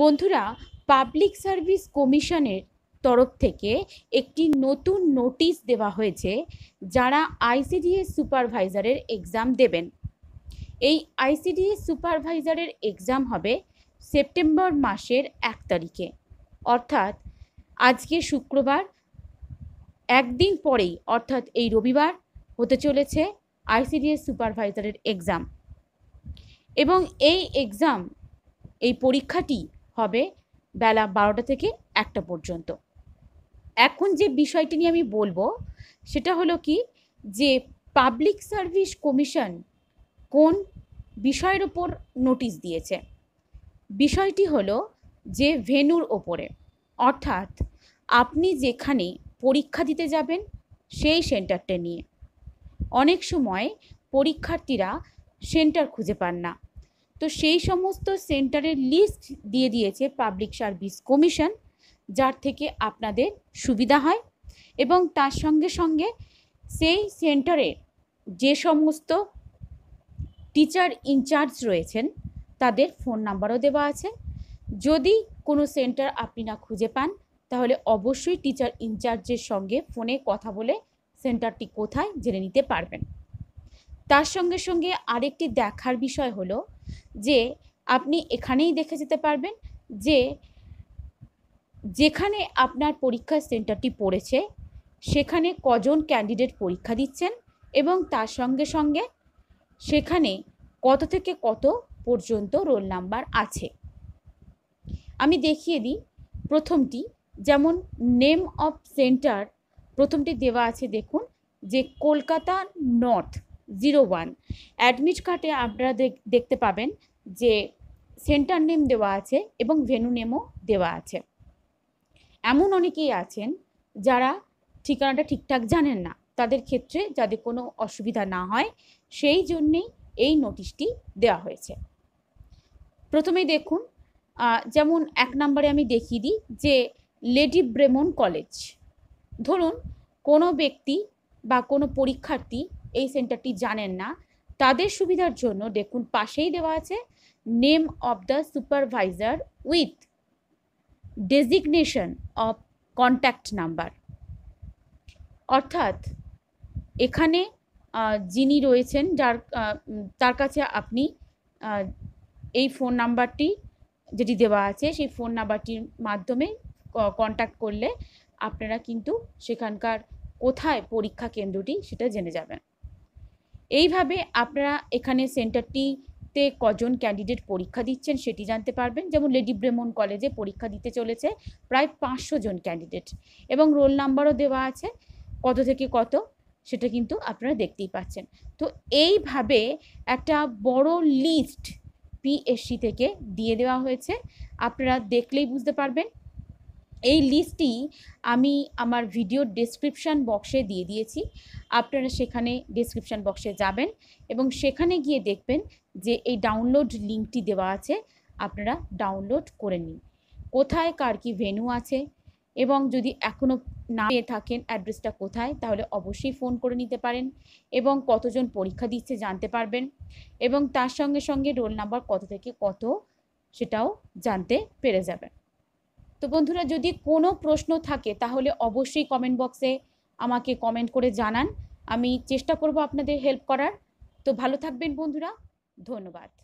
বন্ধুরা public service কমিশনের তরফ থেকে একটি নতুন নোটিশ দেওয়া হয়েছে যারা আইসিডিএস সুপারভাইজারের এক্সাম দেবেন এই আইসিডিএস সুপারভাইজারের এক্সাম হবে সেপ্টেম্বর মাসের এক তারিখে অর্থাৎ আজকে শুক্রবার একদিন পরেই অর্থাৎ এই রবিবার হতে চলেছে আইসিডিএস সুপারভাইজারের এক্সাম এবং এই এক্সাম এই পরীক্ষাটি হবে বেলা বারোটা থেকে একটা পর্যন্ত এখন যে বিষয়টি নিয়ে আমি বলবো সেটা হলো কি যে পাবলিক সার্ভিস কমিশন কোন বিষয়ের ওপর নোটিশ দিয়েছে বিষয়টি হলো যে ভেনুর ওপরে অর্থাৎ আপনি যেখানে পরীক্ষা দিতে যাবেন সেই সেন্টারটা নিয়ে অনেক সময় পরীক্ষার্থীরা সেন্টার খুঁজে পান না তো সেই সমস্ত সেন্টারের লিস্ট দিয়ে দিয়েছে পাবলিক সার্ভিস কমিশন যার থেকে আপনাদের সুবিধা হয় এবং তার সঙ্গে সঙ্গে সেই সেন্টারে যে সমস্ত টিচার ইনচার্জ রয়েছেন তাদের ফোন নাম্বারও দেওয়া আছে যদি কোনো সেন্টার আপনি না খুঁজে পান তাহলে অবশ্যই টিচার ইনচার্জের সঙ্গে ফোনে কথা বলে সেন্টারটি কোথায় জেনে নিতে পারবেন তার সঙ্গে সঙ্গে আরেকটি দেখার বিষয় হলো যে আপনি এখানেই দেখে যেতে পারবেন যে যেখানে আপনার পরীক্ষা সেন্টারটি পড়েছে সেখানে কজন ক্যান্ডিডেট পরীক্ষা দিচ্ছেন এবং তার সঙ্গে সঙ্গে সেখানে কত থেকে কত পর্যন্ত রোল নাম্বার আছে আমি দেখিয়ে দিই প্রথমটি যেমন নেম অফ সেন্টার প্রথমটি দেওয়া আছে দেখুন যে Kolkata north zero one admit কার্ডে আপনারা দেখতে পাবেন যে সেন্টার নেম দেওয়া আছে এবং ভেনু নেমও দেওয়া আছে এমন অনেকেই আছেন যারা ঠিকানাটা ঠিকঠাক জানেন না তাদের ক্ষেত্রে যাতে কোনো অসুবিধা না হয় সেই জন্যেই এই নোটিশটি দেওয়া হয়েছে প্রথমেই দেখুন যেমন এক নম্বরে আমি দেখিয়ে দিই যে লেডি ব্রেমন কলেজ ধরুন কোনো ব্যক্তি বা কোনো পরীক্ষার্থী এই সেন্টারটি জানেন না তাদের সুবিধার জন্য দেখুন পাশেই দেওয়া আছে name of the supervisor with designation of contact number অর্থাৎ এখানে যিনি রয়েছেন যার তার কাছে আপনি এই ফোন নাম্বারটি যেটি দেওয়া আছে সেই ফোন নাম্বারটির মাধ্যমে কন্ট্যাক্ট করলে আপনারা কিন্তু সেখানকার কোথায় পরীক্ষা কেন্দ্রটি সেটা জেনে যাবেন এইভাবে আপনারা এখানে সেন্টারটিতে কজন ক্যান্ডিডেট পরীক্ষা দিচ্ছেন সেটি জানতে পারবেন যেমন লেডি ব্রেমন কলেজে পরীক্ষা দিতে চলেছে প্রায় পাঁচশো জন ক্যান্ডিডেট এবং রোল নাম্বারও দেওয়া আছে কত থেকে কত সেটা কিন্তু আপনারা দেখতেই পাচ্ছেন তো এইভাবে একটা বড় লিস্ট পিএসসি থেকে দিয়ে দেওয়া হয়েছে আপনারা দেখলেই বুঝতে পারবেন এই লিস্টটি আমি আমার ভিডিও ডেসক্রিপশান বক্সে দিয়ে দিয়েছি আপনারা সেখানে ডেসক্রিপশান বক্সে যাবেন এবং সেখানে গিয়ে দেখবেন যে এই ডাউনলোড লিঙ্কটি দেওয়া আছে আপনারা ডাউনলোড করে নিন কোথায় কার কি ভেনু আছে এবং যদি এখনও না পেয়ে থাকেন অ্যাড্রেসটা কোথায় তাহলে অবশ্যই ফোন করে নিতে পারেন এবং কতজন পরীক্ষা দিচ্ছে জানতে পারবেন এবং তার সঙ্গে সঙ্গে রোল নাম্বার কত থেকে কত সেটাও জানতে পেরে যাবেন তো বন্ধুরা যদি কোনো প্রশ্ন থাকে তাহলে অবশ্যই কমেন্ট বক্সে আমাকে কমেন্ট করে জানান আমি চেষ্টা করব আপনাদের হেল্প করার তো ভালো থাকবেন বন্ধুরা ধন্যবাদ